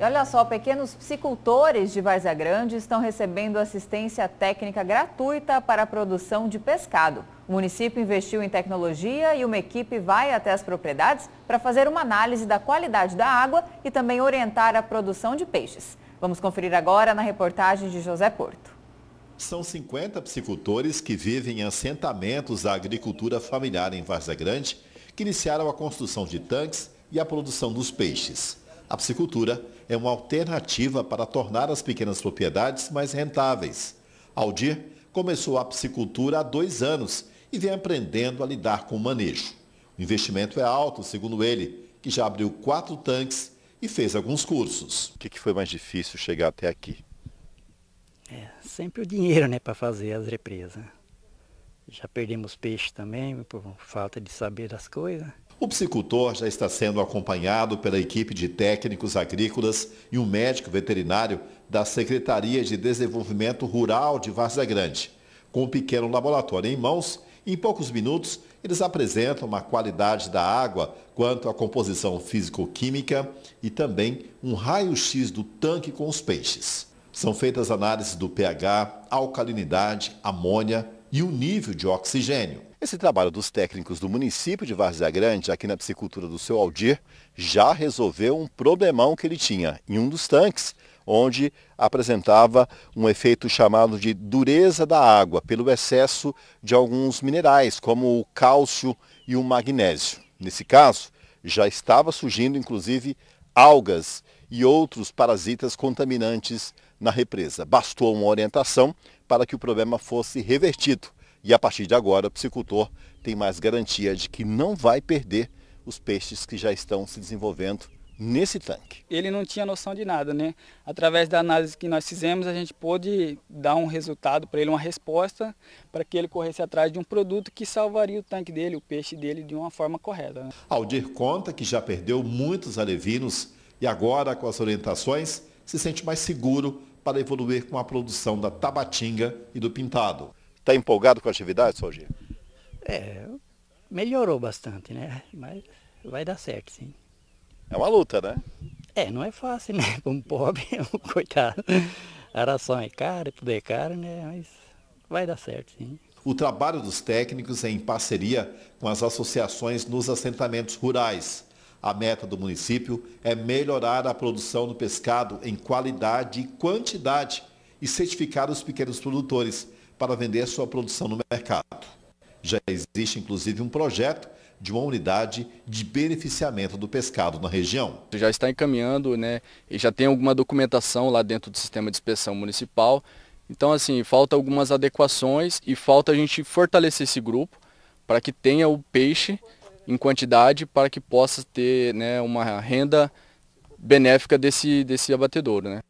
E olha só, pequenos psicultores de Várzea Grande estão recebendo assistência técnica gratuita para a produção de pescado. O município investiu em tecnologia e uma equipe vai até as propriedades para fazer uma análise da qualidade da água e também orientar a produção de peixes. Vamos conferir agora na reportagem de José Porto. São 50 psicultores que vivem em assentamentos da agricultura familiar em Várzea Grande, que iniciaram a construção de tanques e a produção dos peixes. A piscicultura é uma alternativa para tornar as pequenas propriedades mais rentáveis. Aldir começou a piscicultura há dois anos e vem aprendendo a lidar com o manejo. O investimento é alto, segundo ele, que já abriu quatro tanques e fez alguns cursos. O que, que foi mais difícil chegar até aqui? É, sempre o dinheiro né, para fazer as represas. Já perdemos peixe também por falta de saber das coisas. O psicultor já está sendo acompanhado pela equipe de técnicos agrícolas e um médico veterinário da Secretaria de Desenvolvimento Rural de Várzea Grande. Com o um pequeno laboratório em mãos, em poucos minutos eles apresentam uma qualidade da água quanto à composição físico-química e também um raio-x do tanque com os peixes. São feitas análises do pH, alcalinidade, amônia, e o nível de oxigênio. Esse trabalho dos técnicos do município de Várzea Grande, aqui na piscicultura do seu Aldir, já resolveu um problemão que ele tinha em um dos tanques, onde apresentava um efeito chamado de dureza da água, pelo excesso de alguns minerais, como o cálcio e o magnésio. Nesse caso, já estava surgindo inclusive algas e outros parasitas contaminantes na represa. Bastou uma orientação para que o problema fosse revertido. E a partir de agora, o piscicultor tem mais garantia de que não vai perder os peixes que já estão se desenvolvendo nesse tanque. Ele não tinha noção de nada, né? Através da análise que nós fizemos, a gente pôde dar um resultado para ele, uma resposta, para que ele corresse atrás de um produto que salvaria o tanque dele, o peixe dele, de uma forma correta. Né? Aldir conta que já perdeu muitos alevinos e agora, com as orientações, se sente mais seguro para evoluir com a produção da tabatinga e do pintado. Está empolgado com a atividade, Sorgi? É, melhorou bastante, né? Mas vai dar certo, sim. É uma luta, né? É, não é fácil, né? Para um pobre, um coitado. A ração é cara, tudo é caro, né? Mas vai dar certo, sim. O trabalho dos técnicos é em parceria com as associações nos assentamentos rurais. A meta do município é melhorar a produção do pescado em qualidade e quantidade e certificar os pequenos produtores para vender sua produção no mercado. Já existe inclusive um projeto de uma unidade de beneficiamento do pescado na região. Já está encaminhando, né, e já tem alguma documentação lá dentro do sistema de inspeção municipal. Então, assim, falta algumas adequações e falta a gente fortalecer esse grupo para que tenha o peixe em quantidade para que possa ter né, uma renda benéfica desse, desse abatedouro. Né?